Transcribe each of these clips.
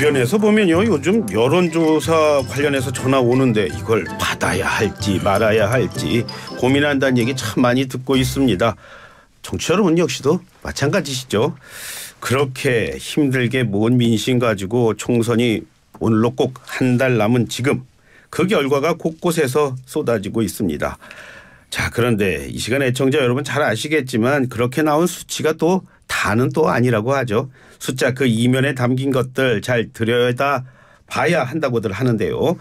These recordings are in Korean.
주변에서 보면요 요즘 여론조사 관련해서 전화 오는데 이걸 받아야 할지 말아야 할지 고민한다는 얘기 참 많이 듣고 있습니다. 정치 여러분 역시도 마찬가지시죠. 그렇게 힘들게 모은 민심 가지고 총선이 오늘로 꼭 한 달 남은 지금 그 결과가 곳곳에서 쏟아지고 있습니다. 자 그런데 이 시간 애청자 여러분 잘 아시겠지만 그렇게 나온 수치가 또 다는 또 아니라고 하죠. 숫자 그 이면에 담긴 것들 잘 들여다 봐야 한다고들 하는데요.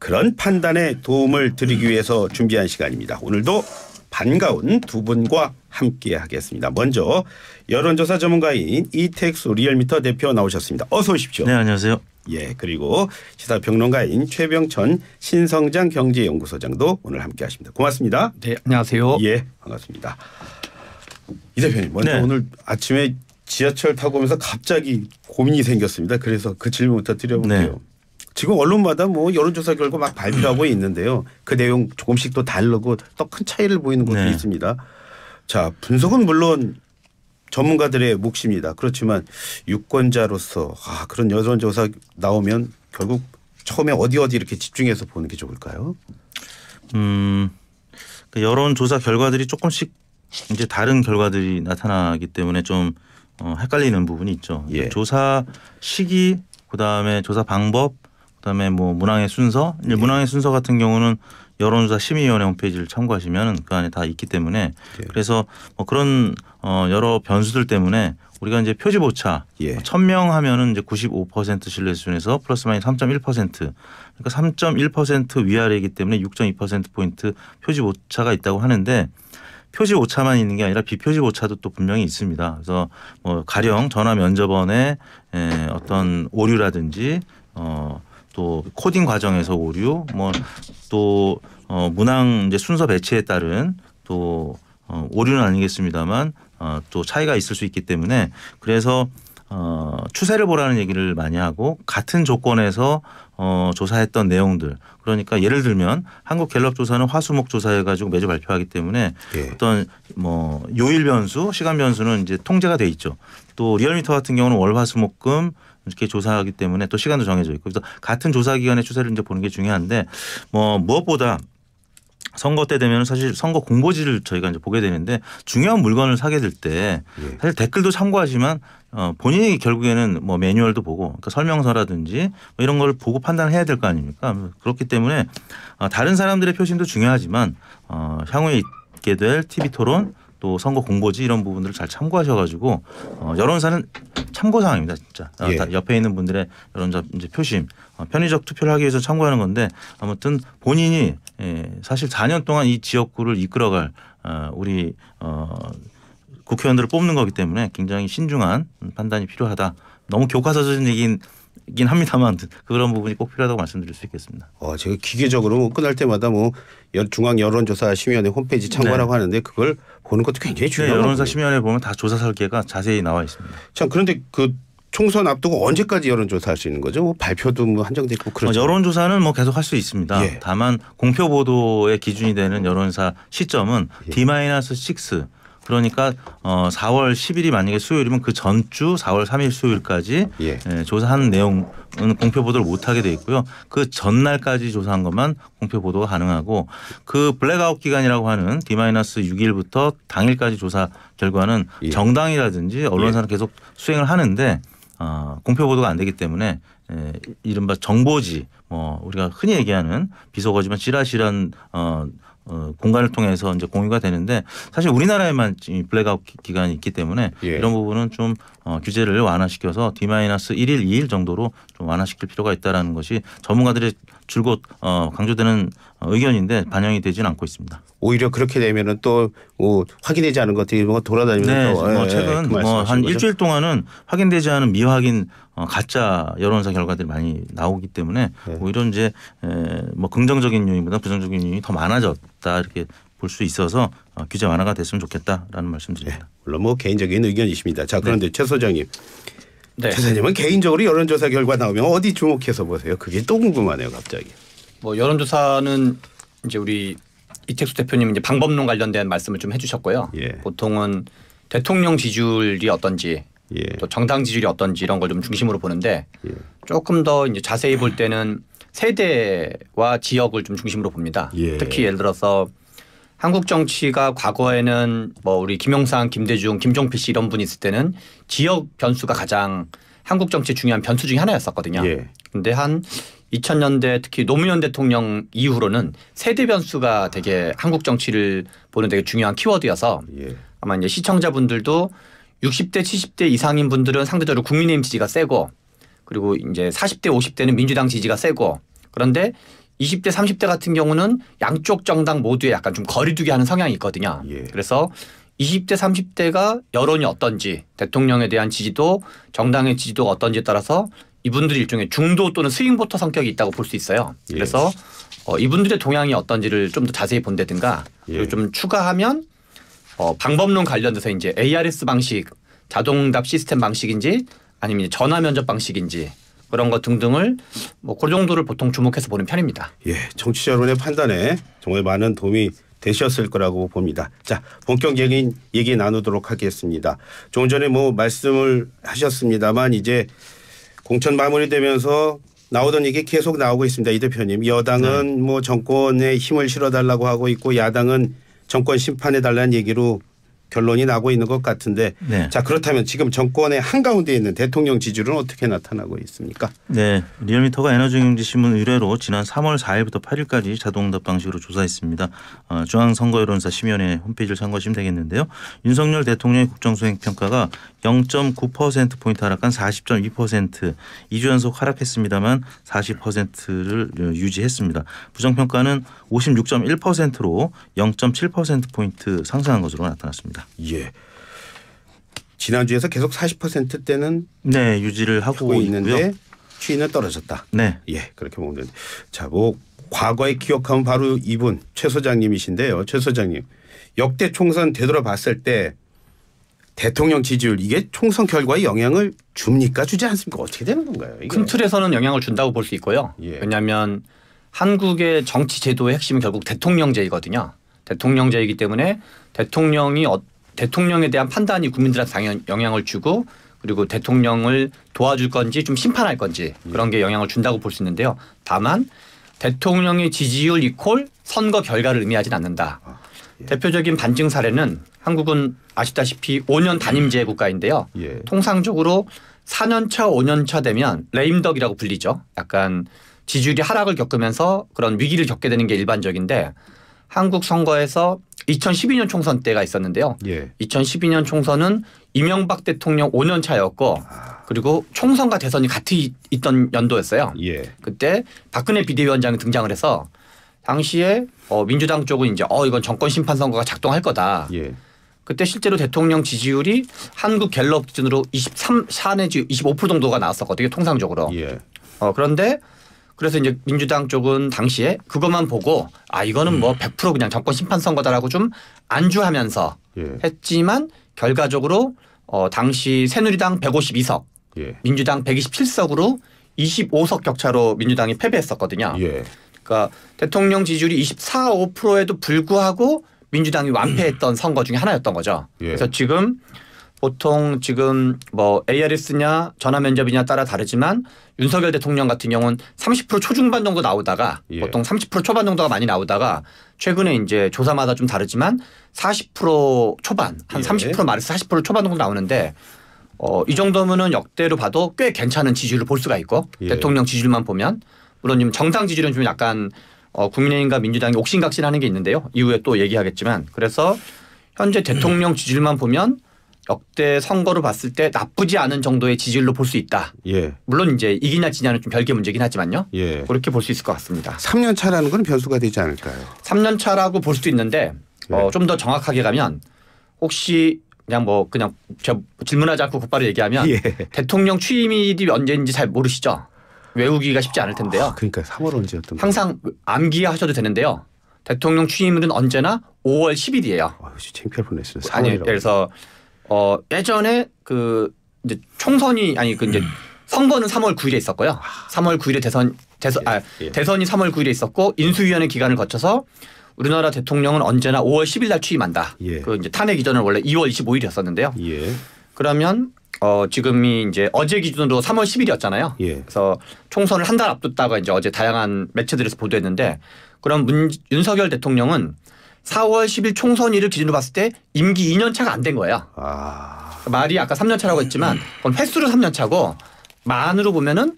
그런 판단에 도움을 드리기 위해서 준비한 시간입니다. 오늘도 반가운 두 분과 함께 하겠습니다. 먼저 여론조사 전문가인 이택수 리얼미터 대표 나오셨습니다. 어서 오십시오. 네, 안녕하세요. 예, 그리고 시사평론가인 최병천 신성장 경제연구소장도 오늘 함께 하십니다. 고맙습니다. 네, 안녕하세요. 예, 반갑습니다. 이 대표님 먼저 네. 오늘 아침에 지하철 타고 오면서 갑자기 고민이 생겼습니다. 그래서 그 질문부터 드려볼게요. 네. 지금 언론마다 뭐 여론조사 결과 막 발표하고 있는데요. 그 내용 조금씩 또 다르고 또 큰 차이를 보이는 것도 네. 있습니다. 자 분석은 물론 전문가들의 몫입니다. 그렇지만 유권자로서 아, 그런 여론조사 나오면 결국 처음에 어디 어디 이렇게 집중해서 보는 게 좋을까요? 음, 그 여론조사 결과들이 조금씩 이제 다른 결과들이 나타나기 때문에 좀 어, 헷갈리는 부분이 있죠. 예. 그러니까 조사 시기, 그다음에 조사 방법, 그다음에 뭐 문항의 순서. 이제 예. 문항의 순서 같은 경우는 여론조사 심의위원회 홈페이지를 참고하시면 그 안에 다 있기 때문에 예. 그래서 뭐 그런 어 여러 변수들 때문에 우리가 이제 표지 보차 예. 1000명 뭐 하면은 이제 95% 신뢰 수준에서 플러스 마이너스 3.1% 그러니까 3.1% 위아래이기 때문에 6.2% 포인트 표지 보차가 있다고 하는데 표시 오차만 있는 게 아니라 비표시 오차도 또 분명히 있습니다. 그래서 뭐 가령 전화 면접원의 에, 예, 어떤 오류라든지 어, 또 코딩 과정에서 오류, 뭐또 어, 문항 이제 순서 배치에 따른 또 어, 오류는 아니겠습니다만 어, 또 차이가 있을 수 있기 때문에 그래서 어, 추세를 보라는 얘기를 많이 하고 같은 조건에서 어, 조사했던 내용들 그러니까 예를 들면 한국 갤럽 조사는 화수목 조사해 가지고 매주 발표하기 때문에 예. 어떤 뭐 요일 변수 시간 변수는 이제 통제가 돼 있죠 또 리얼미터 같은 경우는 월화수목금 이렇게 조사하기 때문에 또 시간도 정해져 있고 그래서 같은 조사 기간의 추세를 이제 보는 게 중요한데 뭐 무엇보다 선거 때 되면 사실 선거 공보지를 저희가 이제 보게 되는데 중요한 물건을 사게 될때 예. 사실 댓글도 참고하지만 어 본인이 결국에는 뭐 매뉴얼도 보고 그러니까 설명서라든지 뭐 이런 걸 보고 판단을 해야 될 거 아닙니까? 그렇기 때문에 어 다른 사람들의 표심도 중요하지만 어 향후에 있게 될 TV 토론 또 선거 공보지 이런 부분들을 잘 참고하셔가지고 어, 여론사는 참고 사항입니다 진짜 어, 예. 다 옆에 있는 분들의 여론자 이제 표심 어, 편의적 투표를 하기 위해서 참고하는 건데 아무튼 본인이 예, 사실 4년 동안 이 지역구를 이끌어갈 어, 우리 어, 국회의원들을 뽑는 거기 때문에 굉장히 신중한 판단이 필요하다. 너무 교과서적인 얘기인 긴 합니다만 그런 부분이 꼭 필요하다고 말씀드릴 수 있겠습니다. 어, 제가 기계적으로 뭐 끝날 때마다 뭐 중앙 여론조사 심의원회 홈페이지 참고하라고 네. 하는데 그걸 보는 것도 굉장히 중요해요. 여론사 심의원에 보면 다 조사 설계가 자세히 나와 있습니다. 참 그런데 그 총선 앞두고 언제까지 여론조사할 수 있는 거죠? 뭐 발표도 뭐 한정돼 고그렇 뭐 여론조사는 뭐 계속 할 수 있습니다. 예. 다만 공표 보도의 기준이 되는 여론사 시점은 예. D-6 그러니까 어 4월 10일이 만약에 수요일이면 그 전주 4월 3일 수요일까지 예. 예, 조사한 내용은 공표 보도를 못 하게 돼 있고요. 그 전날까지 조사한 것만 공표 보도가 가능하고 그 블랙아웃 기간이라고 하는 D-6일부터 당일까지 조사 결과는 예. 정당이라든지 언론사는 예. 계속 수행을 하는데 어, 공표 보도가 안 되기 때문에 에, 예, 이른바 정보지 뭐 우리가 흔히 얘기하는 비속어지만 지라시란 어, 어, 공간을 통해서 이제 공유가 되는데 사실 우리나라에만 블랙아웃 기간이 있기 때문에 예. 이런 부분은 좀 어, 규제를 완화시켜서 D-1일, 2일 정도로 좀 완화시킬 필요가 있다라는 것이 전문가들의 줄곧 어, 강조되는 의견인데 반영이 되지는 않고 있습니다. 오히려 그렇게 되면은 또 뭐 확인되지 않은 것들이 뭔가 뭐 돌아다니면서 네, 뭐 예, 최근 그 뭐한 일주일 동안은 확인되지 않은 미확인 어, 가짜 여론사 결과들이 많이 나오기 때문에 네. 오히려 뭐 이제 에, 뭐 긍정적인 요인보다 부정적인 요인이 더 많아졌다 이렇게 볼 수 있어서 어, 규제 완화가 됐으면 좋겠다라는 말씀드립니다. 네, 물론 뭐 개인적인 의견이십니다. 자 그런데 네. 최 소장님. 네. 최사님은 개인적으로 여론조사 결과 나오면 어디 주목해서 보세요? 그게 또 궁금하네요, 갑자기. 뭐 여론조사는 이제 우리 이택수 대표님 이제 방법론 관련된 말씀을 좀 해주셨고요. 예. 보통은 대통령 지지율이 어떤지 예. 또 정당 지지율이 어떤지 이런 걸 좀 중심으로 보는데 예. 조금 더 이제 자세히 볼 때는 세대와 지역을 좀 중심으로 봅니다. 예. 특히 예를 들어서 한국 정치가 과거에는 뭐 우리 김영삼, 김대중, 김종필 씨 이런 분이 있을 때는 지역 변수가 가장 한국 정치 중요한 변수 중에 하나였었거든요. 그런데 예. 한 2000년대 특히 노무현 대통령 이후로는 세대 변수가 되게 한국 정치를 보는 되게 중요한 키워드여서 예. 아마 이제 시청자분들도 60대 70대 이상인 분들은 상대적으로 국민의힘 지지가 세고 그리고 이제 40대 50대는 민주당 지지가 세고 그런데 20대 30대 같은 경우는 양쪽 정당 모두에 약간 좀 거리두기 하는 성향이 있거든요. 예. 그래서 20대 30대가 여론이 어떤지 대통령에 대한 지지도 정당의 지지도가 어떤지에 따라서 이분들이 일종의 중도 또는 스윙보터 성격이 있다고 볼 수 있어요. 예. 그래서 예. 어, 이분들의 동향이 어떤지를 좀 더 자세히 본다든가 예. 좀 추가하면 어, 방법론 관련돼서 이제 ARS 방식, 자동답 시스템 방식인지 아니면 전화 면접 방식인지 그런 것 등등을 뭐그 정도를 보통 주목해서 보는 편입니다. 예, 정치자 여러분의 판단에 정말 많은 도움이 되셨을 거라고 봅니다. 자, 본격 얘기, 얘기 나누도록 하겠습니다. 조금 전에 뭐 말씀을 하셨습니다만 이제 공천 마무리되면서 나오던 얘기 계속 나오고 있습니다. 이 대표님. 여당은 네. 뭐 정권에 힘을 실어달라고 하고 있고 야당은 정권 심판해달라는 얘기로 결론이 나고 있는 것 같은데 네. 자 그렇다면 지금 정권의 한가운데 있는 대통령 지지율은 어떻게 나타나고 있습니까? 네. 리얼미터가 에너지경제신문 의뢰로 지난 3월 4일부터 8일까지 자동답 방식으로 조사했습니다. 어, 중앙선거여론사 심의 홈페이지를 참고하시면 되겠는데요. 윤석열 대통령의 국정수행평가가 0.9%포인트 하락한 40.2% 2주 연속 하락했습니다만 40%를 유지했습니다. 부정평가는 56.1%로 0.7% 포인트 상승한 것으로 나타났습니다. 예. 지난주에서 계속 40%대는 네, 유지를 하고, 하고 있는데 추이는 떨어졌다. 네. 예, 그렇게 보면 됩니다. 자, 뭐 과거에 기억하면 바로 이분 최 소장님이신데요. 최 소장님. 역대 총선 되돌아봤을 때 대통령 지지율 이게 총선 결과에 영향을 줍니까 주지 않습니까 어떻게 되는 건가요? 이게. 큰 틀에서는 영향을 준다고 볼 수 있고요. 예. 왜냐하면 한국의 정치 제도의 핵심은 결국 대통령제이거든요. 대통령제이기 때문에 대통령이 어, 대통령에 대한 판단이 국민들한테 당연 영향을 주고 그리고 대통령을 도와줄 건지 좀 심판할 건지 예. 그런 게 영향을 준다고 볼 수 있는데요. 다만 대통령의 지지율 이콜 선거 결과를 의미하진 않는다. 아, 예. 대표적인 반증 사례는 한국은 아시다시피 5년 단임제 국가인데요. 예. 통상적으로 4년차, 5년차 되면 레임덕이라고 불리죠. 약간 지지율이 하락을 겪으면서 그런 위기를 겪게 되는 게 일반적인데 한국 선거에서 2012년 총선 때가 있었는데요. 예. 2012년 총선은 이명박 대통령 5년 차였고 그리고 총선과 대선이 같이 있던 연도였어요. 예. 그때 박근혜 비대위원장이 등장을 해서 당시에 어 민주당 쪽은 이제 어 이건 정권 심판 선거가 작동할 거다. 예. 그때 실제로 대통령 지지율이 한국 갤럽 기준으로 23, 4 내지 25% 정도가 나왔었거든요. 통상적으로. 예. 어 그런데 그래서 이제 음. 민주당 쪽은 당시에 그것만 보고 아 이거는 뭐 음. 뭐100% 그냥 정권 심판 선거다라고 좀 안주하면서 예. 했지만 결과적으로 어 당시 새누리당 152석, 예. 민주당 127석으로 25석 격차로 민주당이 패배했었거든요. 예. 그러니까 대통령 지지율이 24.5%에도 불구하고 민주당이 완패했던 음. 선거 중에 하나였던 거죠. 예. 그래서 지금 보통 지금 뭐 AR을 쓰냐 전화 면접이냐 따라 다르지만 윤석열 대통령 같은 경우는 30% 초중반 정도 나오다가 예. 보통 30% 초반 정도가 많이 나오다가 최근에 이제 조사마다 좀 다르지만 40% 초반 한 30% 예. 말에서 40% 초반 정도 나오는데 어, 이 정도면은 역대로 봐도 꽤 괜찮은 지지율을 볼 수가 있고 예. 대통령 지지율만 보면 물론 지금 정당 지지율은 좀 약간 어, 국민의힘과 민주당이 옥신각신하는 게 있는데요. 이후에 또 얘기하겠지만 그래서 현재 대통령 지지율만 보면 역대 선거로 봤을 때 나쁘지 않은 정도의 지지율로 볼 수 있다. 예. 물론 이제 이기냐 지냐는 좀 별개 문제긴 하지만요. 예. 그렇게 볼 수 있을 것 같습니다. 3년 차라는 건 변수가 되지 않을까요? 3년 차라고 볼 수도 있는데 예. 어, 좀더 정확하게 가면 혹시 그냥 뭐 그냥 질문하지 않고 곧바로 얘기하면 예. 대통령 취임일이 언제인지 잘 모르시죠? 외우기가 쉽지 않을 텐데요. 아, 그러니까 3월 언제였던 항상 암기하셔도 되는데요. 대통령 취임일은 언제나 5월 10일이에요. 아, 창피할 뻔했어요. 아니, 예를 들어서 어 예전에 그 이제 총선이 아니 그 이제 선거는 3월 9일에 있었고요. 3월 9일에 대선 대선 아 예. 예. 대선이 3월 9일에 있었고 인수위원회 기간을 거쳐서 우리나라 대통령은 언제나 5월 10일 날 취임한다. 예. 그 이제 탄핵 이전은 원래 2월 25일이었었는데요. 예. 그러면 어 지금이 이제 어제 기준으로 3월 10일이었잖아요. 예. 그래서 총선을 한 달 앞뒀다가 이제 어제 다양한 매체들에서 보도했는데 그럼 문, 윤석열 대통령은 4월 10일 총선일을 기준으로 봤을 때 임기 2년 차가 안 된 거예요. 아... 말이 아까 3년 차라고 했지만 그건 횟수로 3년 차고 만으로 보면은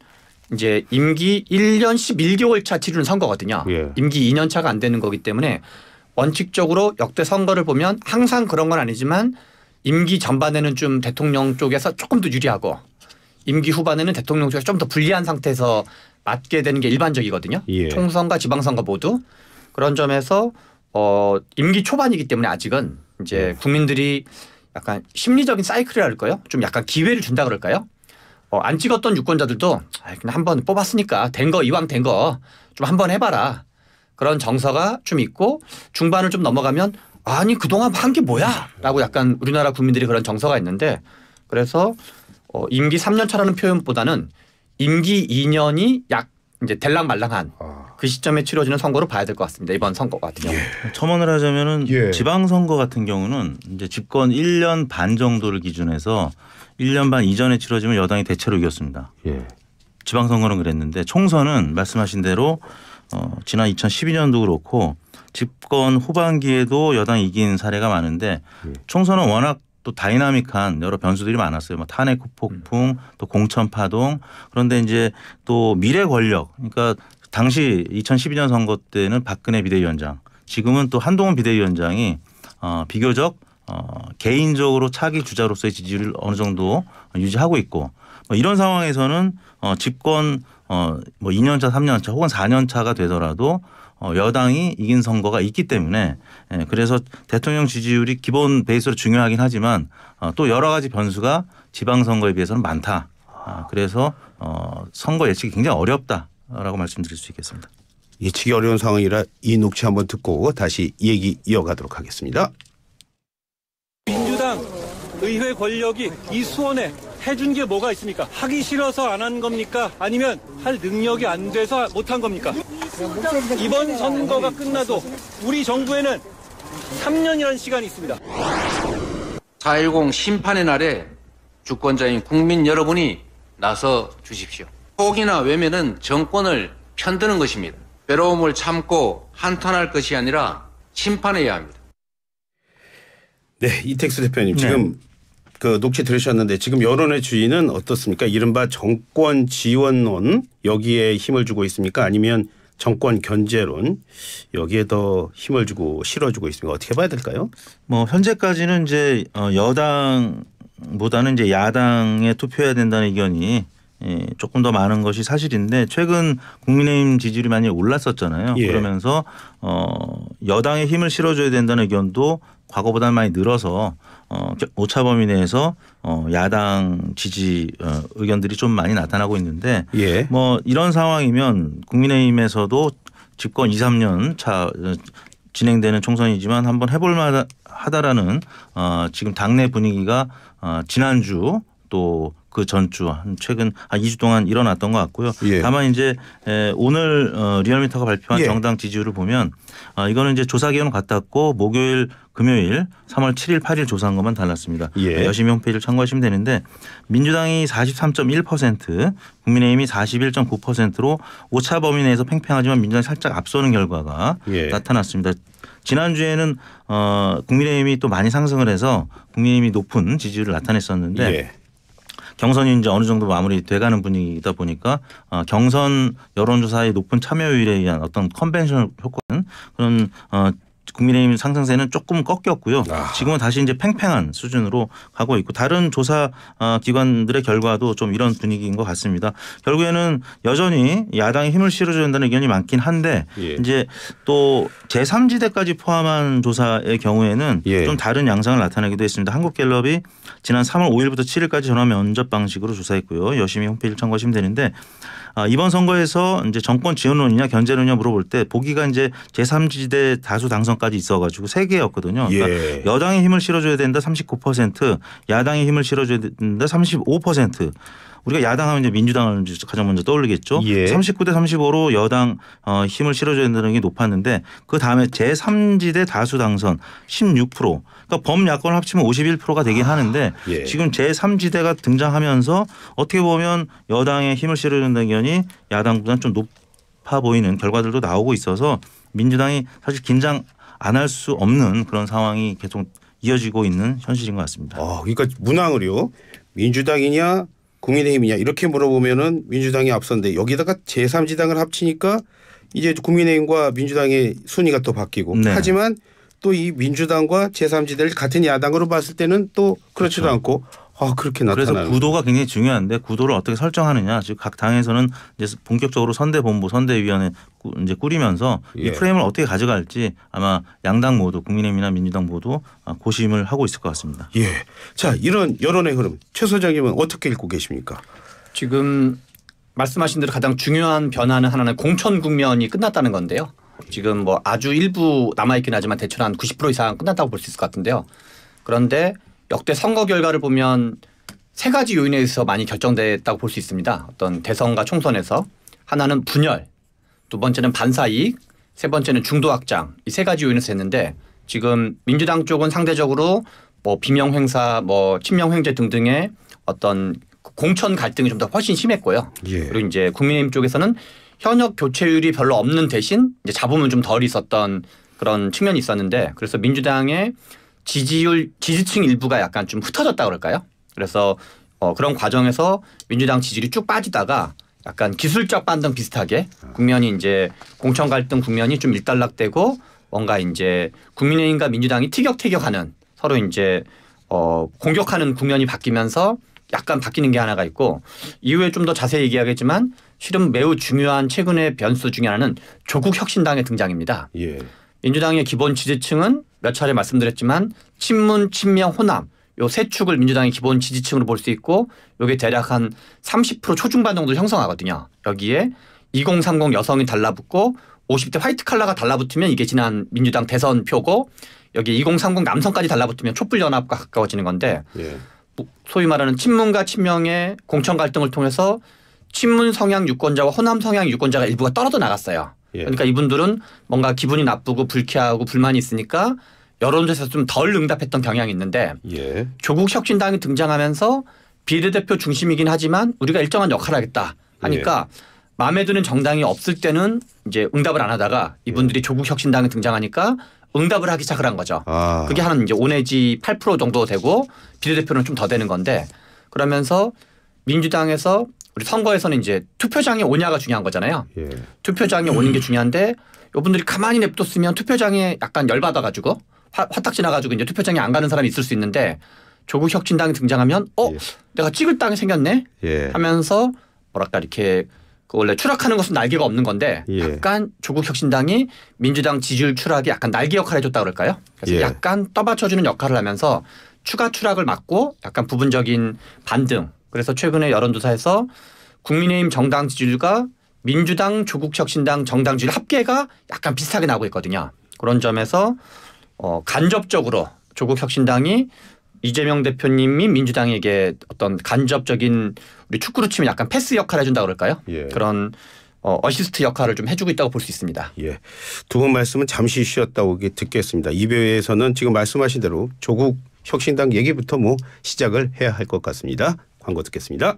이제 임기 1년 11개월 차 치르는 선거거든요. 예. 임기 2년 차가 안 되는 거기 때문에 원칙적으로 역대 선거를 보면 항상 그런 건 아니지만 임기 전반에는 좀 대통령 쪽에서 조금 더 유리하고 임기 후반에는 대통령 쪽에서 좀더 불리한 상태에서 맞게 되는 게 일반적이거든요. 예. 총선과 지방선거 모두 그런 점에서 어, 임기 초반이기 때문에 아직은 이제 네. 국민들이 약간 심리적인 사이클이랄까요? 좀 약간 기회를 준다 그럴까요? 어, 안 찍었던 유권자들도 아, 그냥 한 번 뽑았으니까 된 거 이왕 된 거 좀 한 번 해봐라. 그런 정서가 좀 있고 중반을 좀 넘어가면 아니 그동안 한 게 뭐야 라고 약간 우리나라 국민들이 그런 정서가 있는데 그래서 어, 임기 3년 차라는 표현보다는 임기 2년이 약 이제 델랑 말랑한 아. 그 시점에 치러지는 선거로 봐야 될 것 같습니다. 이번 선거 같은 경우. 예. 첨언을 하자면은 예. 지방 선거 같은 경우는 이제 집권 1년 반 정도를 기준해서 1년 반 이전에 치러지면 여당이 대체로 이겼습니다. 예. 지방 선거는 그랬는데 총선은 말씀하신 대로 어, 지난 2012년도 그렇고 집권 후반기에도 여당 이긴 사례가 많은데 예. 총선은 워낙 또 다이나믹한 여러 변수들이 많았어요. 뭐 탄핵 폭풍, 음. 또 공천 파동. 그런데 이제 또 미래 권력. 그러니까 당시 2012년 선거 때는 박근혜 비대위원장, 지금은 또 한동훈 비대위원장이 어, 비교적 어, 개인적으로 차기 주자로서의 지지를 어느 정도 유지하고 있고 뭐 이런 상황에서는 어, 집권 어, 뭐 2년차, 3년차 혹은 4년차가 되더라도 어, 여당이 이긴 선거가 있기 때문에 예, 그래서 대통령 지지율이 기본 베이스로 중요하긴 하지만 어, 또 여러 가지 변수가 지방선거에 비해서는 많다. 아, 그래서 어, 선거 예측이 굉장히 어렵다라고 말씀드릴 수 있겠습니다. 예측이 어려운 상황이라 이 녹취 한번 듣고 다시 얘기 이어가도록 하겠습니다. 민주당 의회 권력이 이수원에 해준 게 뭐가 있습니까? 하기 싫어서 안 한 겁니까? 아니면 할 능력이 안 돼서 못 한 겁니까? 네. 이번 선거가 끝나도 우리 정부에는 3년이라는 시간이 있습니다. 4.10 심판의 날에 주권자인 국민 여러분이 나서 주십시오. 혹이나 외면은 정권을 편드는 것입니다. 외로움을 참고 한탄할 것이 아니라 심판해야 합니다. 네, 이택수 대표님 지금 네. 그 녹취 들으셨는데 지금 여론의 주인은 어떻습니까? 이른바 정권 지원론 여기에 힘을 주고 있습니까? 아니면 정권 견제론 여기에 더 힘을 주고 실어주고 있습니다. 어떻게 봐야 될까요? 뭐 현재까지는 이제 어, 여당보다는 이제 야당에 투표해야 된다는 의견이 예, 조금 더 많은 것이 사실인데 최근 국민의힘 지지율이 많이 올랐었잖아요. 예. 그러면서 어 여당의 힘을 실어줘야 된다는 의견도 과거보다 많이 늘어서 어, 오차범위 내에서 어, 야당 지지 어, 의견들이 좀 많이 나타나고 있는데 예. 뭐 이런 상황이면 국민의힘에서도 집권 2, 3년 차 어, 진행되는 총선이지만 한번 해볼 만하다라는 어, 지금 당내 분위기가 어, 지난주 또그 전주 최근 한 2주 동안 일어났던 것 같고요. 예. 다만 이제 오늘 어, 리얼미터가 발표한 예. 정당 지지율을 보면 아, 이거는 이제 조사 기간 같았고 목요일 금요일 3월 7일 8일 조사한 것만 달랐습니다. 예. 여심 아, 홈페이지를 참고하시면 되는데 민주당이 43.1% 국민의힘이 41.9%로 오차 범위 내에서 팽팽하지만 민주당이 살짝 앞서는 결과가 예. 나타났습니다. 지난주에는 어, 국민의힘이 또 많이 상승을 해서 국민의힘이 높은 지지율을 나타냈었는데 예. 경선이 이제 어느 정도 마무리돼가는 분위기다 이 보니까 어, 경선 여론조사의 높은 참여율에 의한 어떤 컨벤션 효과는 그런 어, 국민의힘 상승세는 조금 꺾였고요. 아. 지금은 다시 이제 팽팽한 수준으로 가고 있고 다른 조사 어, 기관들의 결과도 좀 이런 분위기인 것 같습니다. 결국에는 여전히 야당이 힘을 실어준다는 의견이 많긴 한데 예. 이제 또 제3지대까지 포함한 조사의 경우에는 예. 좀 다른 양상을 나타내기도 했습니다. 한국갤럽이 지난 3월 5일부터 7일까지 전화 면접 방식으로 조사했고요. 열심히 홈페이지를 참고하시면 되는데 아, 이번 선거에서 이제 정권 지원론이냐 견제론이냐 물어볼 때 보기가 이제 제3지대 다수 당선까지 있어가지고 3 개였거든요. 그러니까 예. 여당의 힘을 실어줘야 된다 39%, 야당의 힘을 실어줘야 된다 35%. 우리가 야당하면 이제 민주당을 가장 먼저 떠올리겠죠. 예. 39대 35로 여당 어, 힘을 실어줘야 된다는 게 높았는데 그 다음에 제3지대 다수 당선 16% 그러니까 범야권을 합치면 51%가 되긴 아, 하는데 예. 지금 제3지대가 등장하면서 어떻게 보면 여당의 힘을 실어준다는 견이 야당보다는 좀 높아 보이는 결과들도 나오고 있어서 민주당이 사실 긴장 안 할 수 없는 그런 상황이 계속 이어지고 있는 현실인 것 같습니다. 아, 그러니까 문항을요. 민주당이냐 국민의힘이냐 이렇게 물어보면은 민주당이 앞선데 여기다가 제3지당을 합치니까 이제 국민의힘과 민주당의 순위가 또 바뀌고 네. 하지만 또 이 민주당과 제3지대를 같은 야당으로 봤을 때는 또 그렇지도 그렇죠. 않고 아 그렇게 나타나. 그래서 구도가 굉장히 중요한데 구도를 어떻게 설정하느냐. 지금 각 당에서는 이제 본격적으로 선대본부, 선대위원회 이제 꾸리면서 예. 이 프레임을 어떻게 가져갈지 아마 양당 모두 국민의힘이나 민주당 모두 아, 고심을 하고 있을 것 같습니다. 예. 자 이런 여론의 흐름 최 소장님은 어떻게 읽고 계십니까? 지금 말씀하신 대로 가장 중요한 변화는 하나는 공천 국면이 끝났다는 건데요. 지금 뭐 아주 일부 남아있긴 하지만 대체로 한 90% 이상 끝났다고 볼 수 있을 것 같은데요. 그런데 역대 선거 결과를 보면 세 가지 요인에서 많이 결정됐다고 볼 수 있습니다. 어떤 대선과 총선에서 하나는 분열, 두 번째는 반사이익, 세 번째는 중도 확장 이 세 가지 요인에서 했는데 지금 민주당 쪽은 상대적으로 뭐 비명 행사, 뭐 친명 횡재 등등의 어떤 공천 갈등이 좀 더 훨씬 심했고요. 예. 그리고 이제 국민의힘 쪽에서는 현역 교체율이 별로 없는 대신 이제 잡음은 좀 덜 있었던 그런 측면이 있었는데 그래서 민주당의 지지율 지지층 일부가 약간 좀 흩어졌다 그럴까요? 그래서 어, 그런 과정에서 민주당 지지율이 쭉 빠지다가 약간 기술적 반등 비슷하게 국면이 이제 공천 갈등 국면이 좀 일단락되고 뭔가 이제 국민의힘과 민주당이 티격태격하는 서로 이제 어, 공격하는 국면이 바뀌면서 약간 바뀌는 게 하나가 있고 이후에 좀 더 자세히 얘기하겠지만 실은 매우 중요한 최근의 변수 중에 하나는 조국 혁신당의 등장입니다. 예. 민주당의 기본 지지층은 몇 차례 말씀드렸지만 친문, 친명, 호남 요 세 축을 민주당의 기본 지지층으로 볼 수 있고 요게 대략 한 30% 초중반 정도 형성하거든요. 여기에 2030 여성이 달라붙고 50대 화이트 칼라가 달라붙으면 이게 지난 민주당 대선 표고 여기 2030 남성까지 달라붙으면 촛불 연합과 가까워지는 건데 예. 뭐 소위 말하는 친문과 친명의 공천 갈등을 통해서 친문 성향 유권자와 호남 성향 유권자가 일부가 떨어져 나갔어요. 예. 그러니까 이분들은 뭔가 기분이 나쁘고 불쾌하고 불만이 있으니까 여론조사에서 좀 덜 응답했던 경향이 있는데 예. 조국 혁신당이 등장하면서 비례대표 중심이긴 하지만 우리가 일정한 역할을 하겠다 하니까 예. 마음에 드는 정당이 없을 때는 이제 응답을 안 하다가 이분들이 예. 조국 혁신당이 등장하니까 응답을 하기 시작을 한 거죠. 아. 그게 한 이제 5 내지 8% 정도 되고 비례대표는 좀 더 되는 건데 그러면서 민주당에서 우리 선거에서는 이제 투표장에 오냐가 중요한 거잖아요. 예. 투표장에 오는 게 중요한데 요분들이 가만히 냅뒀으면 투표장에 약간 열받아 가지고 화딱 지나 가지고 이제 투표장에 안 가는 사람이 있을 수 있는데 조국 혁신당이 등장하면 어 예. 내가 찍을 땅이 생겼네 예. 하면서 뭐랄까 이렇게 그 원래 추락하는 것은 날개가 없는 건데 예. 약간 조국 혁신당이 민주당 지지율 추락에 약간 날개 역할을 해줬다 그럴까요? 그래서 예. 약간 떠받쳐주는 역할을 하면서 추가 추락을 막고 약간 부분적인 반등 그래서 최근에 여론조사에서 국민의힘 정당 지지율과 민주당, 조국혁신당 정당 지지율 합계가 약간 비슷하게 나오고 있거든요. 그런 점에서 어, 간접적으로 조국혁신당이 이재명 대표님이 민주당에게 어떤 간접적인 우리 축구를 치면 약간 패스 역할을 해준다 그럴까요? 예. 그런 어, 어시스트 역할을 좀 해주고 있다고 볼 수 있습니다. 예. 두 분 말씀은 잠시 쉬었다 오기 듣겠습니다. 이배회에서는 지금 말씀하신 대로 조국 혁신당 얘기부터 뭐 시작을 해야 할 것 같습니다. 광고 듣겠습니다.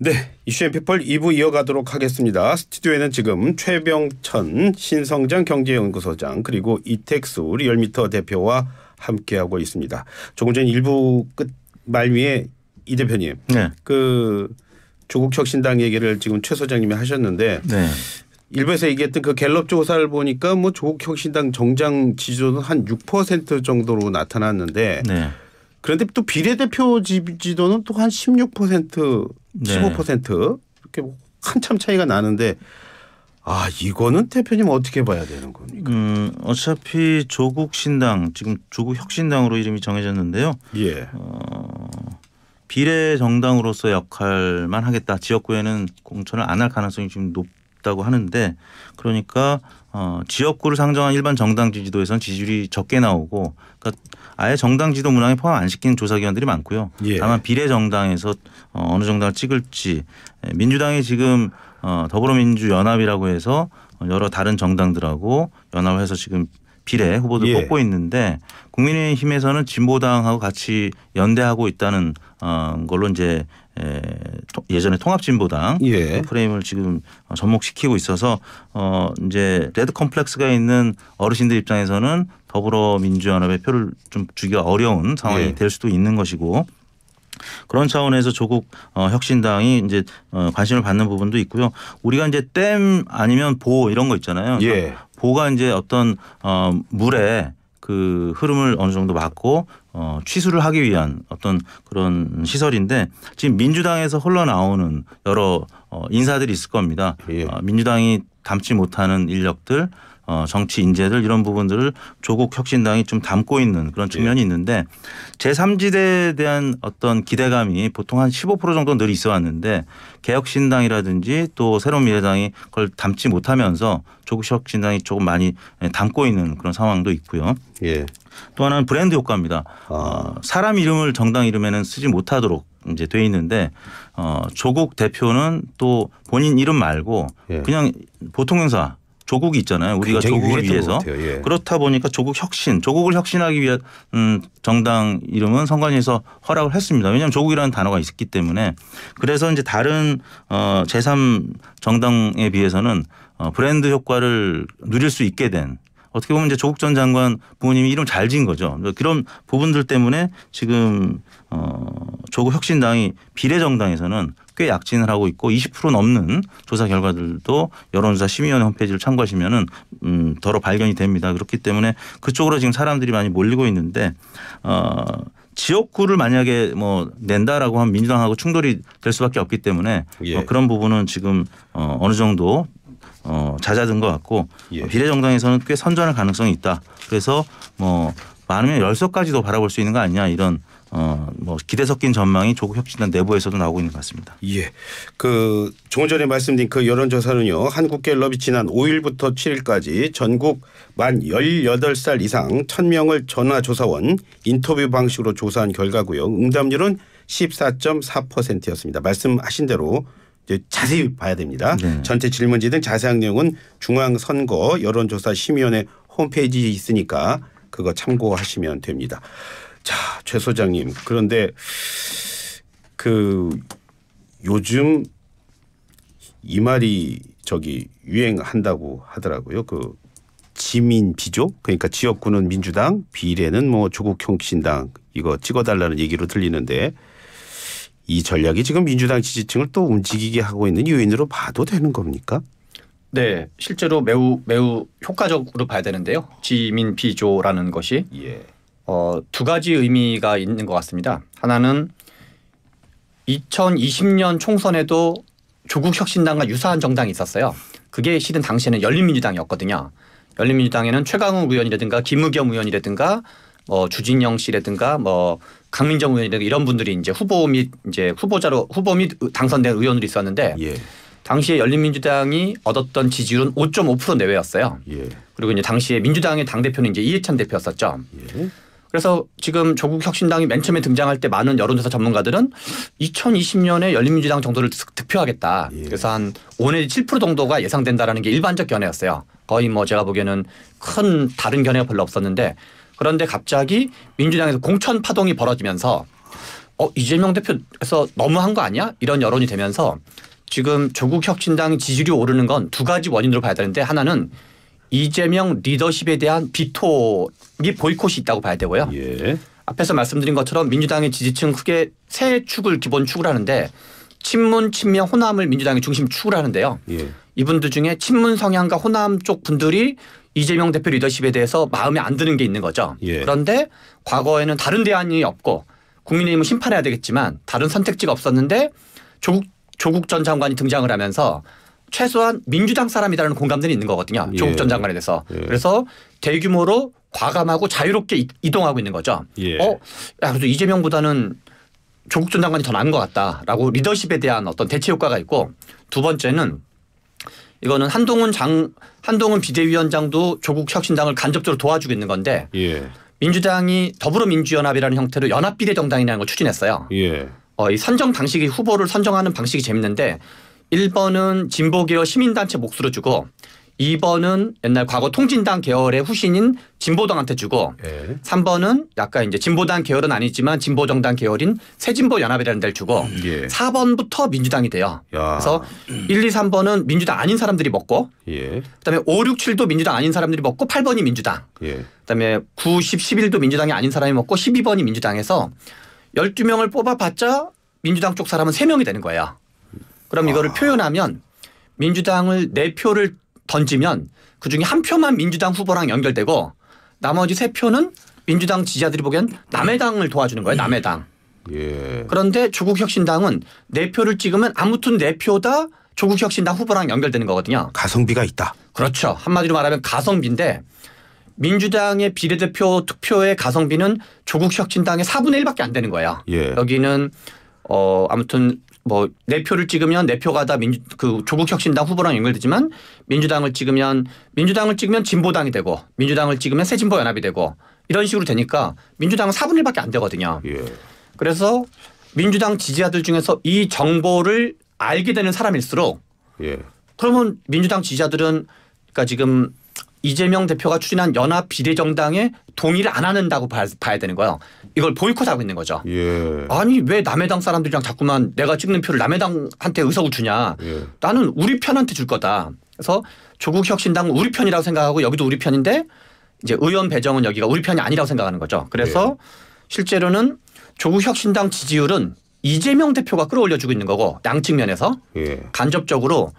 네, 이슈앤피플 2부 이어가도록 하겠습니다. 스튜디오에는 지금 최병천 신성장 경제연구소장 그리고 이택수 리얼미터 대표와 함께하고 있습니다. 조금 전 1부 끝 말미에 이 대표님, 네. 그 조국 혁신당 얘기를 지금 최 소장님이 하셨는데 네. 일부에서 얘기했던 그 갤럽 조사를 보니까 뭐 조국 혁신당 정장 지지도는 한 6% 정도로 나타났는데 네. 그런데 또 비례대표 지지도는 또 한16% 15% 네. 이렇게 한참 차이가 나는데 아 이거는 대표님 어떻게 봐야 되는 겁니까? 음, 어차피 조국 신당 지금 조국 혁신당으로 이름이 정해졌는데요. 예. 어, 비례 정당으로서 역할만 하겠다. 지역구에는 공천을 안 할 가능성이 지금 높다고 하는데 그러니까 어, 지역구를 상정한 일반 정당 지지도에선 지지율이 적게 나오고 그러니까 아예 정당 지도 문항에 포함 안 시킨 조사기관들이 많고요. 예. 다만 비례 정당에서 어, 어느 정당을 찍을지 예, 민주당이 지금 어, 더불어민주연합이라고 해서 여러 다른 정당들하고 연합을 해서 지금 비례 후보들 예. 뽑고 있는데 국민의힘에서는 진보당하고 같이 연대하고 있다는 어, 걸로 이제 예, 예전에 통합진보당 예. 프레임을 지금 접목시키고 있어서 어 이제 레드 컴플렉스가 있는 어르신들 입장에서는 더불어민주연합의 표를 좀 주기가 어려운 상황이 네. 될 수도 있는 것이고 그런 차원에서 조국 어, 혁신당이 이제 어, 관심을 받는 부분도 있고요. 우리가 이제 댐 아니면 보 이런 거 있잖아요. 예. 보가 이제 어떤 어, 물에 그 흐름을 어느 정도 막고 어, 취수를 하기 위한 어떤 그런 시설인데 지금 민주당에서 흘러나오는 여러 어, 인사들이 있을 겁니다. 예. 어, 민주당이 담지 못하는 인력들 어, 정치 인재들 이런 부분들을 조국 혁신당이 좀 담고 있는 그런 측면이 예. 있는데 제3지대에 대한 어떤 기대감이 보통 한 15% 정도 늘 있어 왔는데 개혁신당이라든지 또 새로운 미래당이 그걸 담지 못하면서 조국 혁신당이 조금 많이 예, 담고 있는 그런 상황도 있고요. 예. 또 하나는 브랜드 효과입니다. 아. 어, 사람 이름을 정당 이름에는 쓰지 못하도록 이제 돼 있는데 어, 조국 대표는 또 본인 이름 말고 예. 그냥 보통 행사 조국이 있잖아요. 우리가 조국을 위해서 예. 그렇다 보니까 조국 혁신, 조국을 혁신하기 위한 음, 정당 이름은 선관위에서 허락을 했습니다. 왜냐하면 조국이라는 단어가 있기 었 때문에 그래서 이제 다른 어, 제3 정당에 비해서는 어, 브랜드 효과를 누릴 수 있게 된 어떻게 보면 이제 조국 전 장관 부모님이 이름 잘 지은 거죠. 그런 부분들 때문에 지금 어 조국 혁신당이 비례 정당에서는 꽤 약진을 하고 있고 20% 넘는 조사 결과들도 여론조사 심의위원회 홈페이지를 참고하시면은 음, 더러 발견이 됩니다. 그렇기 때문에 그쪽으로 지금 사람들이 많이 몰리고 있는데 어 지역구를 만약에 뭐 낸다라고 하면 민주당하고 충돌이 될 수밖에 없기 때문에 예. 어, 그런 부분은 지금 어, 어느 정도 어, 잦아든 것 같고 예. 비례정당에서는 꽤 선전할 가능성이 있다. 그래서 뭐 많으면 열석까지도 바라볼 수 있는 거 아니냐 이런 어뭐 기대 섞인 전망이 조국 혁신당 내부에서도 나오고 있는 것 같습니다. 예. 그 조금 전에 말씀드린 그 여론조사는요. 한국갤럽이 지난 5일부터 7일까지 전국 만 18살 이상 1000명을 전화조사원 인터뷰 방식으로 조사한 결과고요. 응답률은 14.4%였습니다. 말씀하신 대로 이제 자세히 봐야 됩니다. 네. 전체 질문지 등 자세한 내용은 중앙선거 여론조사 심의원회 홈페이지에 있으니까 그거 참고하시면 됩니다. 자, 최 소장님. 그런데 그 요즘 이 말이 저기 유행한다고 하더라고요. 그 지민 비조 그러니까 지역구는 민주당 비례는 뭐 조국형 신당 이거 찍어달라는 얘기로 들리는데 이 전략이 지금 민주당 지지층을 또 움직이게 하고 있는 요인으로 봐도 되는 겁니까? 네, 실제로 매우 매우 효과적으로 봐야 되는데요. 지민 비조라는 것이 예. 어, 두 가지 의미가 있는 것 같습니다. 하나는 2020년 총선에도 조국 혁신당과 유사한 정당이 있었어요. 그게 실은 당시에는 열린민주당이었거든요. 열린민주당에는 최강욱 의원이라든가 김우겸 의원이라든가 뭐 주진영 씨라든가 뭐 강민정 의원이라든가 이런 분들이 이제 후보 및 이제 후보자로 후보 및 당선된 의원들이 있었는데 예. 당시에 열린민주당이 얻었던 지지율은 5.5% 내외였어요. 예. 그리고 이제 당시에 민주당의 당 대표는 이제 이해찬 대표였었죠. 예. 그래서 지금 조국 혁신당이 맨 처음에 등장할 때 많은 여론조사 전문가들은 2020년에 열린민주당 정도를 득표하겠다. 예. 그래서 한5 내지 7% 정도가 예상된다라는 게 일반적 견해였어요. 거의 뭐 제가 보기에는 큰 다른 견해가 별로 없었는데 그런데 갑자기 민주당에서 공천 파동이 벌어지면서 어 이재명 대표에서 너무한 거 아니야? 이런 여론이 되면서 지금 조국 혁신당 지지율이 오르는 건 두 가지 원인으로 봐야 되는데 하나는 이재명 리더십에 대한 비토 및 보이콧이 있다고 봐야 되고요. 예. 앞에서 말씀드린 것처럼 민주당의 지지층 크게 세 축을 기본 축을 하는데 친문, 친명, 호남을 민주당의 중심 축을 하는데요. 예. 이분들 중에 친문 성향과 호남 쪽 분들이 이재명 대표 리더십에 대해서 마음에 안 드는 게 있는 거죠. 예. 그런데 과거에는 다른 대안이 없고 국민의힘은 심판해야 되겠지만 다른 선택지가 없었는데 조국, 조국 전 장관이 등장을 하면서 최소한 민주당 사람이라는 공감들이 있는 거거든요. 예. 조국 전 장관에 대해서. 예. 그래서 대규모로 과감하고 자유롭게 이동하고 있는 거죠. 예. 어, 야, 그래서 이재명보다는 조국 전 장관이 더 나은 것 같다라고 리더십에 대한 어떤 대체 효과가 있고 두 번째는 이거는 한동훈 장 한동훈 비대위원장도 조국 혁신당을 간접적으로 도와주고 있는 건데 예. 민주당이 더불어민주연합이라는 형태로 연합 비례정당이라는 걸 추진했어요. 예. 어, 이 선정 방식이 후보를 선정하는 방식이 재밌는데 1번은 진보 계열 시민단체 몫으로 주고 2번은 옛날 과거 통진당 계열의 후신인 진보당한테 주고 예. 3번은 약간 이제 진보당 계열은 아니지만 진보정당 계열인 새진보연합이라는 데를 주고 음, 예. 4번부터 민주당이 돼요. 야. 그래서 1, 2, 3번은 민주당 아닌 사람들이 먹고 예. 그다음에 5, 6, 7도 민주당 아닌 사람들이 먹고 8번이 민주당 예. 그다음에 9, 10, 11도 민주당이 아닌 사람이 먹고 12번이 민주당에서 12명을 뽑아봤자 민주당 쪽 사람은 3명이 되는 거예요. 그럼 아. 이거를 아. 표현하면 민주당을 네 표를 던지면 그 중에 한 표만 민주당 후보랑 연결되고 나머지 세 표는 민주당 지지자들이 보기엔 남의 네. 당을 도와주는 거예요. 네. 남의 당. 예. 그런데 조국혁신당은 네 표를 찍으면 아무튼 네 표다 조국혁신당 후보랑 연결되는 거거든요. 가성비가 있다. 그렇죠. 한마디로 말하면 가성비인데 민주당의 비례대표 투표의 가성비는 조국혁신당의 4분의 1밖에 안 되는 거예요. 예. 여기는 어 아무튼 뭐내 표를 찍으면 내 표가 다 민주 그 조국 혁신당 후보랑 연결되지만 민주당을 찍으면 민주당을 찍으면 진보당이 되고 민주당을 찍으면 새진보 연합이 되고 이런 식으로 되니까 민주당은 4분의 1밖에 안 되거든요. 예. 그래서 민주당 지지자들 중에서 이 정보를 알게 되는 사람일수록 예. 그러면 민주당 지지자들은 그러니까 지금 이재명 대표가 추진한 연합 비례정당에 동의를 안한다고 봐야, 되는 거예요. 이걸 보이콧하고 있는 거죠. 예. 아니 왜 남의 당 사람들이랑 자꾸만 내가 찍는 표를 남의 당한테 의석을 주냐. 예. 나는 우리 편한테 줄 거다. 그래서 조국 혁신당 우리 편이라고 생각하고 여기도 우리 편인데 이제 의원 배정은 여기가 우리 편이 아니라고 생각하는 거죠. 그래서 예. 실제로는 조국 혁신당 지지율은 이재명 대표가 끌어올려주고 있는 거고 양측 면에서 예. 간접적으로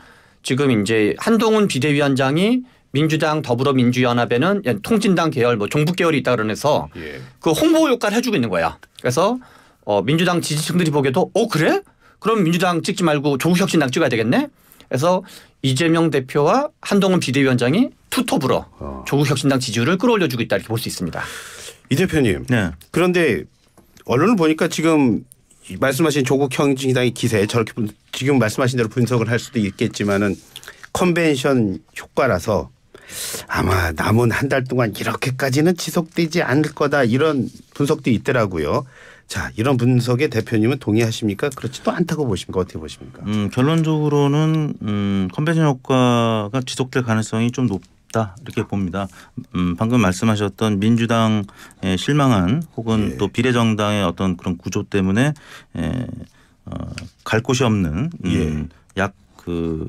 지금 이제 한동훈 비대위원장이 민주당 더불어민주연합에는 예, 통진당 계열 뭐 종북 계열이 있다 그러면서 예. 그 홍보 효과를 해주고 있는 거야. 그래서 어 민주당 지지층들이 보기에도 어 그래? 그럼 민주당 찍지 말고 조국혁신당 찍어야 되겠네. 그래서 이재명 대표와 한동훈 비대위원장이 투톱으로 어. 조국혁신당 지지율을 끌어올려주고 있다 이렇게 볼 수 있습니다. 이 대표님. 네. 그런데 언론을 보니까 지금 말씀하신 조국혁신당의 기세에 저렇게 지금 말씀하신 대로 분석을 할 수도 있겠지만은 컨벤션 효과라서 아마 남은 한 달 동안 이렇게까지는 지속되지 않을 거다 이런 분석도 있더라고요. 자, 이런 분석에 대표님은 동의하십니까? 그렇지도 않다고 보십니까? 어떻게 보십니까? 음, 결론적으로는 음, 컨벤션 효과가 지속될 가능성이 좀 높다 이렇게 봅니다. 음, 방금 말씀하셨던 민주당의 실망한 혹은 예. 또 비례정당의 어떤 그런 구조 때문에 에, 어, 갈 곳이 없는 음, 예. 약그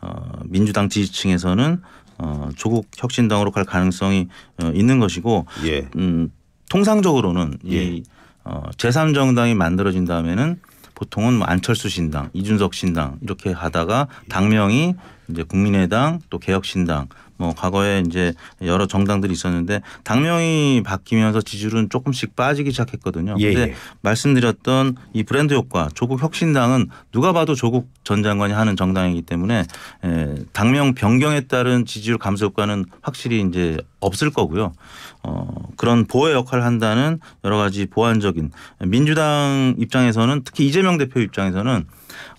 어, 민주당 지지층에서는 어, 조국 혁신당으로 갈 가능성이 어, 있는 것이고 예. 음, 통상적으로는 예. 이 어, 제3정당이 만들어진 다음에는 보통은 뭐 안철수 신당, 이준석 신당 이렇게 하다가 예. 당명이 이제 국민의당 또 개혁신당 뭐 과거에 이제 여러 정당들이 있었는데 당명이 바뀌면서 지지율은 조금씩 빠지기 시작했거든요. 예, 근데 예. 말씀드렸던 이 브랜드 효과 조국 혁신당은 누가 봐도 조국 전 장관이 하는 정당이기 때문에 당명 변경에 따른 지지율 감소 효과는 확실히 이제 없을 거고요. 어, 그런 보호 의 역할을 한다는 여러 가지 보완적인 민주당 입장에서는 특히 이재명 대표 입장에서는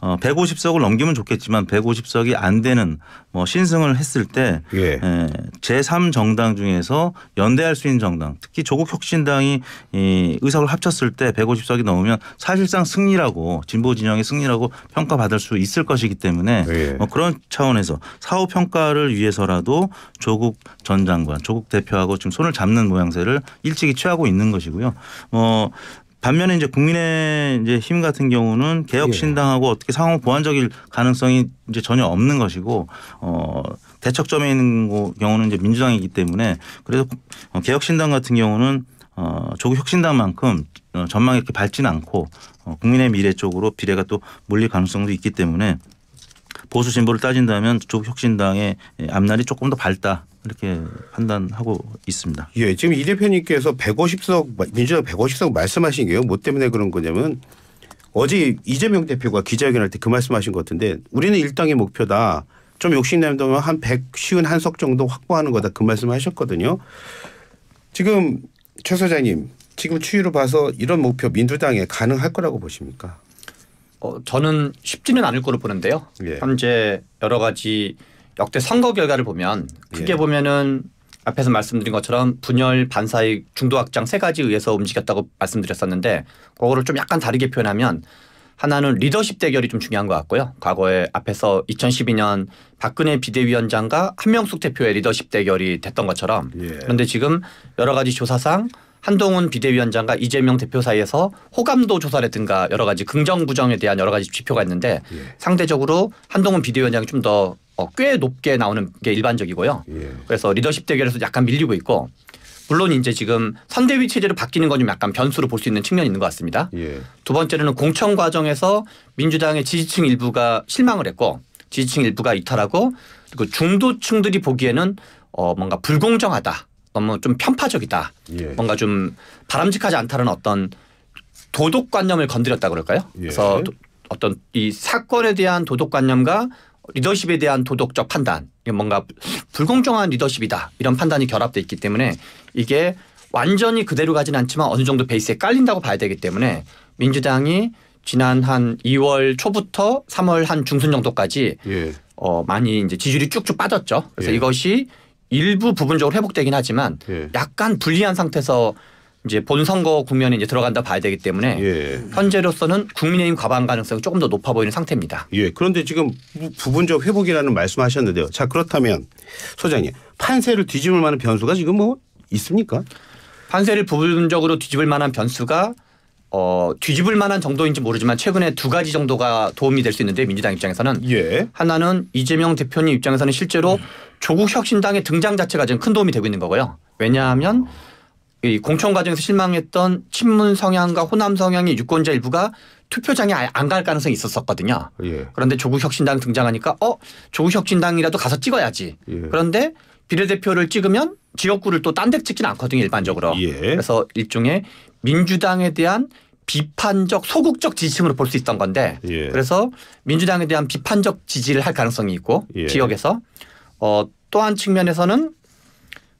어 150석을 넘기면 좋겠지만 150석이 안 되는 뭐 신승을 했을 때 예. 예 제3 정당 중에서 연대할 수 있는 정당, 특히 조국 혁신당이 이 의석을 합쳤을 때 150석이 넘으면 사실상 승리라고 진보 진영의 승리라고 평가받을 수 있을 것이기 때문에 예. 뭐 그런 차원에서 사후 평가를 위해서라도 조국 전 장관, 조국 대표하고 지금 손을 잡는 모양새를 일찍이 취하고 있는 것이고요. 뭐 반면에 이제 국민의 이제 힘 같은 경우는 개혁신당하고 예. 어떻게 상호 보완적일 가능성이 이제 전혀 없는 것이고 어 대척점에 있는 경우는 이제 민주당이기 때문에 그래서 어, 개혁신당 같은 경우는 어 조국 혁신당만큼 어 전망이 이렇게 밝진 않고 어 국민의 미래 쪽으로 비례가 또 몰릴 가능성도 있기 때문에 보수 진보를 따진다면 조국 혁신당의 앞날이 조금 더 밝다 이렇게 판단하고 있습니다. 예, 지금 이 대표님께서 150석 민주당 150석 말씀하신 게요. 뭐 때문에 그런 거냐면 어제 이재명 대표가 기자회견할 때 그 말씀하신 것 같은데 우리는 일당의 목표다. 좀 욕심 내면 한 100쉬운 한석 정도 확보하는 거다 그 말씀하셨거든요. 지금 최 소장님 지금 추이로 봐서 이런 목표 민주당에 가능할 거라고 보십니까? 어, 저는 쉽지는 않을 거로 보는데요. 예. 현재 여러 가지 역대 선거 결과를 보면 크게 예. 보면은 앞에서 말씀드린 것처럼 분열, 반사익, 중도 확장 세 가지에 의해서 움직였다고 말씀드렸었는데 그거를 좀 약간 다르게 표현하면 하나는 리더십 대결이 좀 중요한 것 같고요. 과거에 앞에서 2012년 박근혜 비대위원장과 한명숙 대표의 리더십 대결이 됐던 것처럼 예. 그런데 지금 여러 가지 조사상 한동훈 비대위원장과 이재명 대표 사이에서 호감도 조사라든가 여러 가지 긍정 부정에 대한 여러 가지 지표가 있는데 예. 상대적으로 한동훈 비대위원장이 좀더 어, 꽤 높게 나오는 게 일반적이고요. 예. 그래서 리더십 대결에서 약간 밀리고 있고 물론 이제 지금 선대위 체제로 바뀌는 건좀 약간 변수로 볼 수 있는 측면이 있는 것 같습니다. 예. 두 번째로는 공천 과정에서 민주당의 지지층 일부가 실망을 했고 지지층 일부가 이탈하고 그리고 중도층들이 보기에는 어, 뭔가 불공정하다. 너무 좀 편파적이다. 예. 뭔가 좀 바람직하지 않다는 어떤 도덕관념을 건드렸다 그럴까요? 예. 그래서 어떤 이 사건에 대한 도덕관념과 리더십에 대한 도덕적 판단, 뭔가 불공정한 리더십이다 이런 판단이 결합돼 있기 때문에 이게 완전히 그대로 가진 않지만 어느 정도 베이스에 깔린다고 봐야 되기 때문에 민주당이 지난 한 2월 초부터 3월 한 중순 정도까지 예. 어, 많이 이제 지지율이 쭉쭉 빠졌죠. 그래서 예. 이것이 일부 부분적으로 회복되긴 하지만 예. 약간 불리한 상태에서 이제 본선거 국면에 이제 들어간다 봐야 되기 때문에 예. 현재로서는 국민의힘 과반 가능성이 조금 더 높아 보이는 상태입니다. 예. 그런데 지금 부분적 회복이라는 말씀하셨는데요. 자 그렇다면 소장님 판세를 뒤집을 만한 변수가 지금 뭐 있습니까? 판세를 부분적으로 뒤집을 만한 변수가 어, 뒤집을 만한 정도인지 모르지만 최근에 두 가지 정도가 도움이 될 수 있는데 민주당 입장에서는 예. 하나는 이재명 대표님 입장에서는 실제로 조국 혁신당의 등장 자체가 지금 큰 도움이 되고 있는 거고요. 왜냐하면 이 공천 과정에서 실망했던 친문 성향과 호남 성향의 유권자 일부가 투표장에 아예 안갈 가능성이 있었었거든요. 예. 그런데 조국 혁신당 등장하니까 어 조국 혁신당이라도 가서 찍어야지. 예. 그런데 비례대표를 찍으면 지역구를 또 딴 데 찍지는 않거든요 일반적으로. 예. 그래서 일종의 민주당에 대한 비판적 소극적 지지층으로 볼 수 있던 건데 예. 그래서 민주당에 대한 비판적 지지를 할 가능성이 있고 예. 지역에서 어, 또한 측면에서는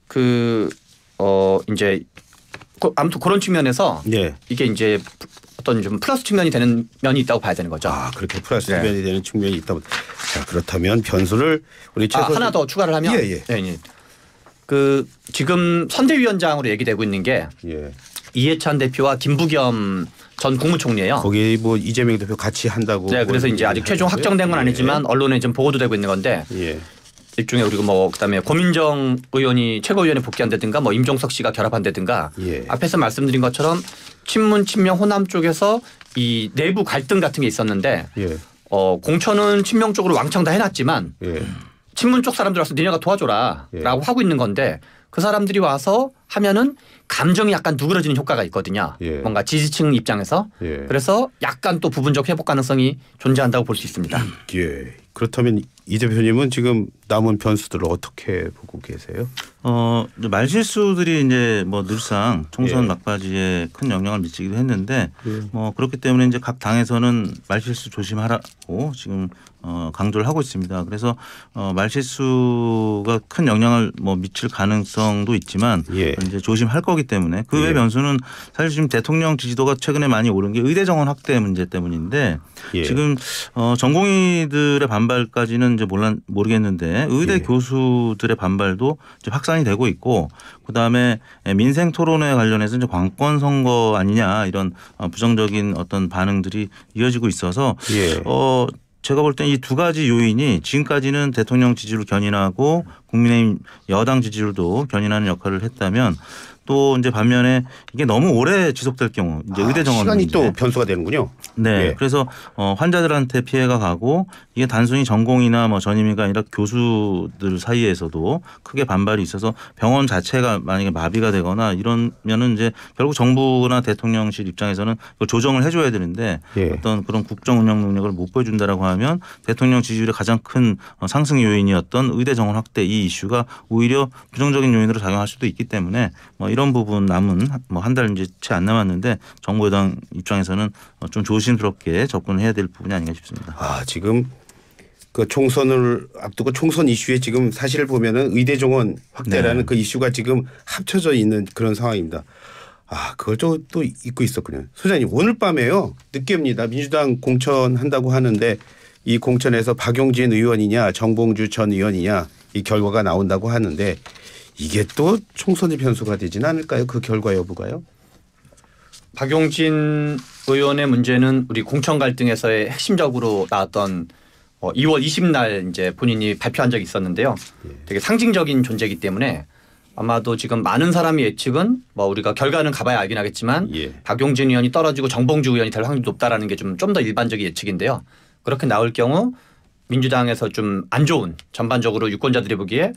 그어 이제 그 아무튼 그런 측면에서 예. 이게 이제 어떤 좀 플러스 측면이 되는 면이 있다고 봐야 되는 거죠. 아 그렇게 플러스 네. 측면이 되는 측면이 있다. 자 그렇다면 변수를 우리 최소 아, 하나 더 추가를 하면 예, 예. 예, 예. 그 지금 선대위원장으로 얘기되고 있는 게 예. 이해찬 대표와 김부겸 전 국무총리예요. 거기 뭐 이재명 대표 같이 한다고. 네, 그래서 이제 아직 최종 확정된 건 아니지만 예. 언론에 지 보고도 되고 있는 건데 예. 일종의 우리가 뭐 그다음에 고민정 의원이 최고위원에 복귀한다든가 뭐 임종석 씨가 결합한다든가 예. 앞에서 말씀드린 것처럼 친문 친명 호남 쪽에서 이 내부 갈등 같은 게 있었는데 예. 어 공천은 친명 쪽으로 왕창 다 해놨지만 예. 친문 쪽 사람들 와서 니네가 도와줘라라고 예. 하고 있는 건데 그 사람들이 와서 하면은 감정이 약간 누그러지는 효과가 있거든요. 예. 뭔가 지지층 입장에서 예. 그래서 약간 또 부분적 회복 가능성이 존재한다고 볼 수 있습니다. 예. 그렇다면 이 대표님은 지금 남은 변수들을 어떻게 보고 계세요? 어 말실수들이 이제 뭐 늘상 총선 예. 막바지에 큰 영향을 미치기도 했는데 예. 뭐 그렇기 때문에 이제 각 당에서는 말실수 조심하라고 지금 어, 강조를 하고 있습니다. 그래서 어, 말실수가 큰 영향을 뭐 미칠 가능성도 있지만 예. 이제 조심할 거기 때문에 그외 예. 변수는 사실 지금 대통령 지지도가 최근에 많이 오른 게 의대 정원 확대 문제 때문인데 예. 지금 어, 전공의들의 반발까지는 이유지 몰라 모르겠는데 의대 예. 교수들의 반발도 이제 확산이 되고 있고 그다음에 민생 토론회 관련해서 이제 관권 선거 아니냐 이런 어, 부정적인 어떤 반응들이 이어지고 있어서 예. 어 제가 볼땐이두 가지 요인이 지금까지는 대통령 지지율 견인하고 국민의힘 여당 지지율도 견인하는 역할을 했다면 또 이제 반면에 이게 너무 오래 지속될 경우 이제 아, 의대 정원 시간이 문제. 또 변수가 되는군요. 네, 예. 그래서 어, 환자들한테 피해가 가고 이게 단순히 전공이나 뭐 전임이가 아니라 교수들 사이에서도 크게 반발이 있어서 병원 자체가 만약에 마비가 되거나 이러면은 이제 결국 정부나 대통령실 입장에서는 조정을 해줘야 되는데 예. 어떤 그런 국정 운영 능력을 못 보여준다라고 하면 대통령 지지율의 가장 큰 어, 상승 요인이었던 의대 정원 확대 이 이슈가 오히려 부정적인 요인으로 작용할 수도 있기 때문에 뭐 이런 부분 남은 뭐 한 달 이제 채안 남았는데 정부 여당 입장에서는 좀 조심스럽게 접근해야 될 부분이 아닌가 싶습니다. 아 지금 그 총선을 앞두고 총선 이슈에 지금 사실을 보면은 의대 정원 확대라는 네. 그 이슈가 지금 합쳐져 있는 그런 상황입니다. 아 그걸 또, 잊고 있었군요. 소장님 오늘 밤에요 늦게입니다. 민주당 공천 한다고 하는데 이 공천에서 박용진 의원이냐 정봉주 전 의원이냐 이 결과가 나온다고 하는데 이게 또 총선의 변수가 되지는 않을까요? 그 결과 여부가요? 박용진 의원의 문제는 우리 공천 갈등에서의 핵심적으로 나왔던 2월 어, 20날 이제 본인이 발표한 적이 있었는데요. 예. 되게 상징적인 존재이기 때문에 아마도 지금 많은 사람이 예측은 뭐 우리가 결과는 가봐야 알긴 하겠지만 예. 박용진 의원이 떨어지고 정봉주 의원이 될 확률이 높다라는 게 좀 좀 더 일반적인 예측인데요. 그렇게 나올 경우 민주당에서 좀 안 좋은 전반적으로 유권자들이 보기에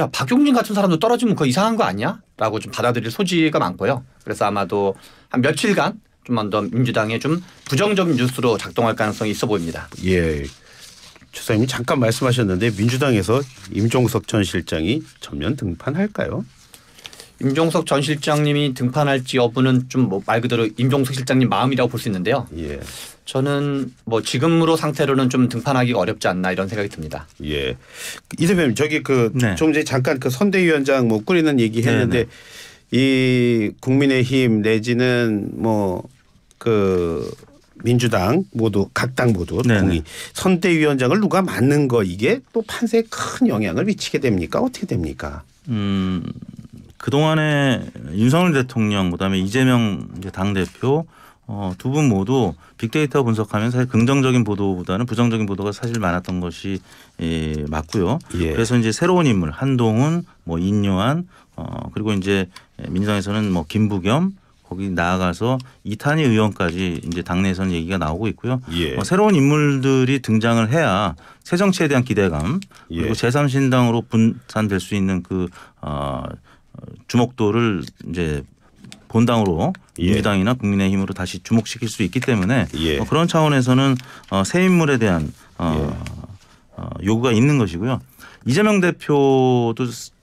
야 박용진 같은 사람도 떨어지면 그거 이상한 거 아니야?라고 좀 받아들일 소지가 많고요. 그래서 아마도 한 며칠간 좀더 민주당에 좀 부정적인 뉴스로 작동할 가능성이 있어 보입니다. 예. 최사님이 잠깐 말씀하셨는데 민주당에서 임종섭 전 실장이 전면 등판할까요? 임종석 전 실장님이 등판할지 여부는 좀말 뭐 그대로 임종석 실장님 마음이라고 볼 수 있는데요. 예. 저는 뭐 지금으로 상태로는 좀등판하기 어렵지 않나 이런 생각이 듭니다. 예. 이 대표님 저기 그 네. 좀전 잠깐 그 선대위원장 뭐 꾸리는 얘기 네, 했는데 네. 이 국민의힘 내지는 뭐 그 민주당 모두 각 당 모두 네, 동의 선대위원장을 누가 맡는 거 이게 또 판세에 큰 영향을 미치게 됩니까 어떻게 됩니까? 음 그동안에 윤석열 대통령 그다음에 이재명 당 대표 어, 두 분 모두 빅데이터 분석하면 사실 긍정적인 보도보다는 부정적인 보도가 사실 많았던 것이 예, 맞고요. 예. 그래서 이제 새로운 인물 한동훈, 뭐 인요한, 어, 그리고 이제 민주당에서는 뭐 김부겸 거기 나아가서 이탄희 의원까지 이제 당내에서는 얘기가 나오고 있고요. 예. 어, 새로운 인물들이 등장을 해야 새 정치에 대한 기대감 그리고 예. 제3신당으로 분산될 수 있는 그 어, 주목도를 이제 본당으로 예. 민주당이나 국민의힘으로 다시 주목시킬 수 있기 때문에 예. 어, 그런 차원에서는 어, 새 인물에 대한 어, 예. 어, 요구가 있는 것이고요. 이재명 대표도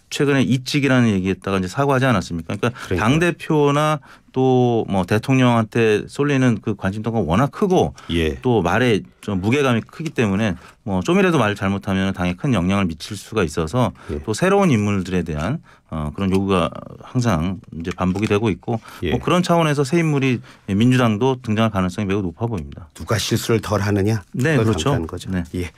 최근에 이직이라는 얘기했다가 이제 사과하지 않았습니까? 그러니까 그래요. 당 대표나 또 뭐 대통령한테 쏠리는 그 관심도가 워낙 크고 예. 또 말에 좀 무게감이 크기 때문에 뭐 좀이라도 말 잘못하면 당에 큰 영향을 미칠 수가 있어서 예. 또 새로운 인물들에 대한 어, 그런 요구가 항상 이제 반복이 되고 있고 예. 뭐 그런 차원에서 새 인물이 민주당도 등장할 가능성이 매우 높아 보입니다. 누가 실수를 덜 하느냐? 네, 그렇죠. 거죠. 네. 예.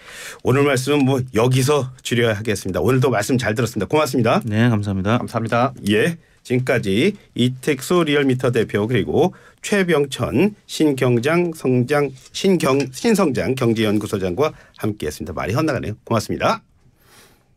오늘 말씀은 뭐 여기서 줄여야 하겠습니다. 오늘도 말씀 잘 들었습니다. 고맙습니다. 네, 감사합니다. 감사합니다. 예. 지금까지 이택소 리얼미터 대표 그리고 최병천 신경장 성장 신경 신성장 경제연구소장과 함께했습니다. 말이 헛나가네요. 고맙습니다.